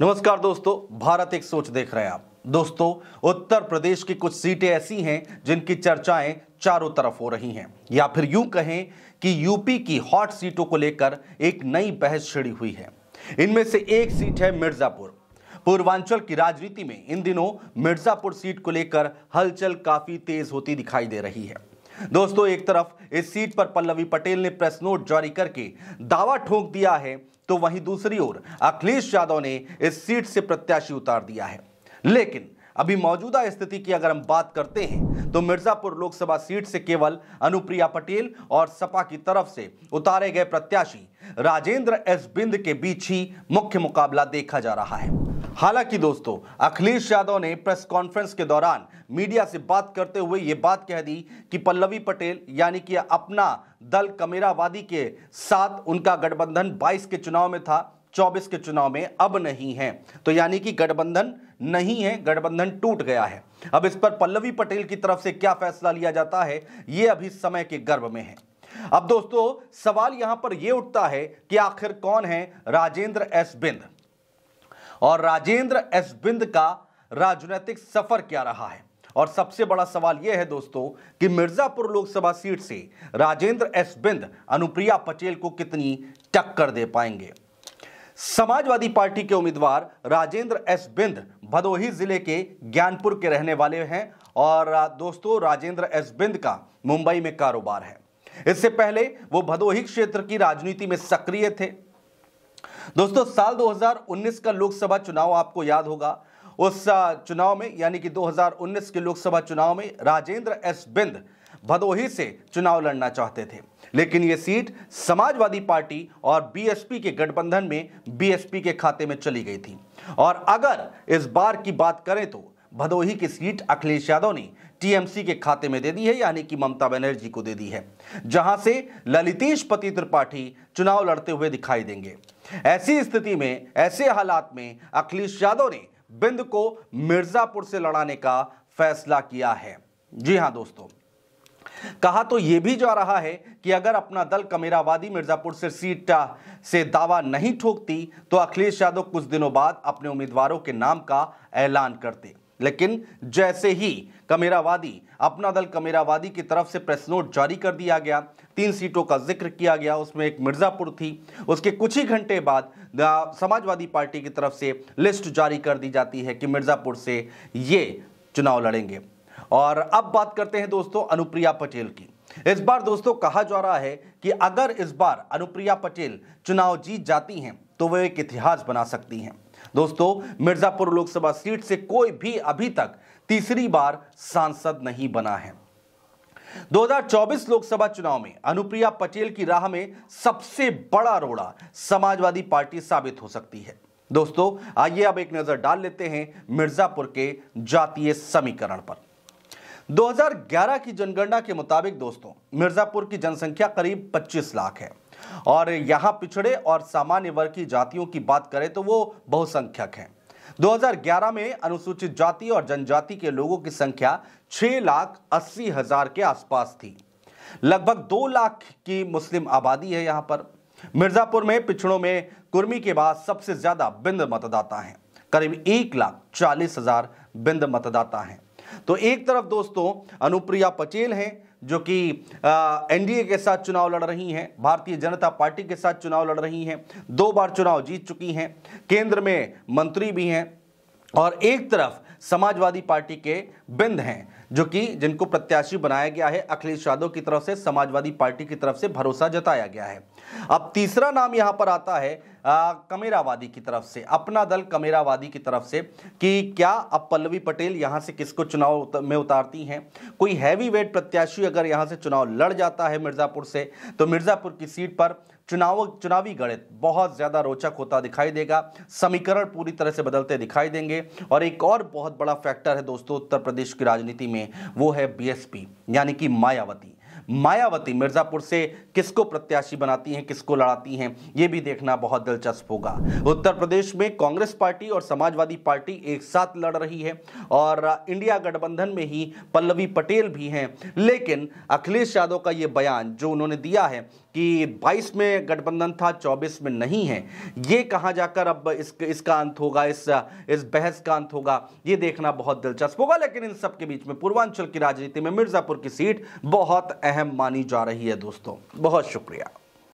नमस्कार दोस्तों भारत एक सोच देख रहे हैं आप दोस्तों उत्तर प्रदेश की कुछ सीटें ऐसी हैं जिनकी चर्चाएं चारों तरफ हो रही हैं या फिर यूं कहें कि यूपी की हॉट सीटों को लेकर एक नई बहस छिड़ी हुई है इनमें से एक सीट है मिर्जापुर पूर्वांचल की राजनीति में इन दिनों मिर्जापुर सीट को लेकर हलचल काफी तेज होती दिखाई दे रही है दोस्तों एक तरफ इस सीट पर पल्लवी पटेल ने प्रेस नोट जारी करके दावा ठोक दिया है तो वहीं दूसरी ओर अखिलेश यादव ने इस सीट से प्रत्याशी उतार दिया है लेकिन अभी मौजूदा स्थिति की अगर हम बात करते हैं तो मिर्जापुर लोकसभा सीट से केवल अनुप्रिया पटेल और सपा की तरफ से उतारे गए प्रत्याशी राजेंद्र एस बिंद के बीच ही मुख्य मुकाबला देखा जा रहा है हालांकि दोस्तों अखिलेश यादव ने प्रेस कॉन्फ्रेंस के दौरान मीडिया से बात करते हुए ये बात कह दी कि पल्लवी पटेल यानी कि अपना दल कमेरावादी के साथ उनका गठबंधन 22 के चुनाव में था 24 के चुनाव में अब नहीं है तो यानी कि गठबंधन नहीं है गठबंधन टूट गया है अब इस पर पल्लवी पटेल की तरफ से क्या फैसला लिया जाता है ये अभी समय के गर्भ में है अब दोस्तों सवाल यहां पर यह उठता है कि आखिर कौन है राजेंद्र एस बिंद और राजेंद्र एस बिंद का राजनीतिक सफर क्या रहा है और सबसे बड़ा सवाल यह है दोस्तों कि मिर्जापुर लोकसभा सीट से राजेंद्र एस बिंद अनुप्रिया पटेल को कितनी टक्कर दे पाएंगे समाजवादी पार्टी के उम्मीदवार राजेंद्र एस बिंद भदोही जिले के ज्ञानपुर के रहने वाले हैं और दोस्तों राजेंद्र एस बिंद का मुंबई में कारोबार है इससे पहले वो भदोही क्षेत्र की राजनीति में सक्रिय थे दोस्तों साल 2019 का लोकसभा चुनाव आपको याद होगा उस चुनाव में यानी कि 2019 के लोकसभा चुनाव में राजेंद्र एस बिंद भदोही से चुनाव लड़ना चाहते थे लेकिन यह सीट समाजवादी पार्टी और बीएसपी के गठबंधन में बीएसपी के खाते में चली गई थी और अगर इस बार की बात करें तो भदोही की सीट अखिलेश यादव ने टीएमसी के खाते में दे दी है यानी कि ममता बनर्जी को दे दी है जहां से ललितेश पति त्रिपाठी चुनाव लड़ते हुए दिखाई देंगे ऐसी स्थिति में ऐसे हालात में अखिलेश यादव ने बिंद को मिर्जापुर से लड़ाने का फैसला किया है जी हां दोस्तों कहा तो यह भी जा रहा है कि अगर अपना दल कमेरावादी मिर्जापुर से सीट से दावा नहीं ठोकती तो अखिलेश यादव कुछ दिनों बाद अपने उम्मीदवारों के नाम का ऐलान करते लेकिन जैसे ही कमेरावादी अपना दल कमेरावादी की तरफ से प्रेस नोट जारी कर दिया गया तीन सीटों का जिक्र किया गया उसमें एक मिर्ज़ापुर थी उसके कुछ ही घंटे बाद समाजवादी पार्टी की तरफ से लिस्ट जारी कर दी जाती है कि मिर्ज़ापुर से ये चुनाव लड़ेंगे और अब बात करते हैं दोस्तों अनुप्रिया पटेल की इस बार दोस्तों कहा जा रहा है कि अगर इस बार अनुप्रिया पटेल चुनाव जीत जाती हैं तो वह एक इतिहास बना सकती हैं दोस्तों मिर्जापुर लोकसभा सीट से कोई भी अभी तक तीसरी बार सांसद नहीं बना है 2024 लोकसभा चुनाव में अनुप्रिया पटेल की राह में सबसे बड़ा रोड़ा समाजवादी पार्टी साबित हो सकती है दोस्तों आइए अब एक नजर डाल लेते हैं मिर्जापुर के जातीय समीकरण पर 2011 की जनगणना के मुताबिक दोस्तों मिर्जापुर की जनसंख्या करीब 25 लाख है और यहाँ पिछड़े और सामान्य वर्ग की जातियों की बात करें तो वो बहुसंख्यक हैं 2011 में अनुसूचित जाति और जनजाति के लोगों की संख्या छह लाख अस्सी हजार के आसपास थी लगभग दो लाख की मुस्लिम आबादी है यहां पर मिर्ज़ापुर में पिछड़ों में कुर्मी के बाद सबसे ज़्यादा बिंद मतदाता हैं करीब एक लाख चालीस हजार बिंद मतदाता हैं तो एक तरफ दोस्तों अनुप्रिया पटेल हैं जो कि एनडीए के साथ चुनाव लड़ रही हैं भारतीय जनता पार्टी के साथ चुनाव लड़ रही हैं दो बार चुनाव जीत चुकी हैं केंद्र में मंत्री भी हैं और एक तरफ समाजवादी पार्टी के बिंद हैं जो कि जिनको प्रत्याशी बनाया गया है अखिलेश यादव की तरफ से समाजवादी पार्टी की तरफ से भरोसा जताया गया है अब तीसरा नाम यहां पर आता है आ, कमेरावादी की तरफ से अपना दल कमेरावादी की तरफ से कि क्या अब पल्लवी पटेल यहां से किसको चुनाव उत, में उतारती हैं कोई हैवी वेट प्रत्याशी अगर यहां से चुनाव लड़ जाता है मिर्ज़ापुर से तो मिर्ज़ापुर की सीट पर चुनाव चुनावी गणित बहुत ज़्यादा रोचक होता दिखाई देगा समीकरण पूरी तरह से बदलते दिखाई देंगे और एक और बहुत बड़ा फैक्टर है दोस्तों उत्तर प्रदेश की राजनीति में वो है बीएसपी यानी कि मायावती मायावती मिर्जापुर से किसको प्रत्याशी बनाती हैं किसको लड़ाती हैं ये भी देखना बहुत दिलचस्प होगा उत्तर प्रदेश में कांग्रेस पार्टी और समाजवादी पार्टी एक साथ लड़ रही है और इंडिया गठबंधन में ही पल्लवी पटेल भी हैं लेकिन अखिलेश यादव का ये बयान जो उन्होंने दिया है कि 22 में गठबंधन था 24 में नहीं है ये कहाँ जाकर अब इस इसका अंत होगा इस इस बहस का अंत होगा ये देखना बहुत दिलचस्प होगा लेकिन इन सब के बीच में पूर्वांचल की राजनीति में मिर्जापुर की सीट बहुत अहम अहम मानी जा रही है दोस्तों बहुत शुक्रिया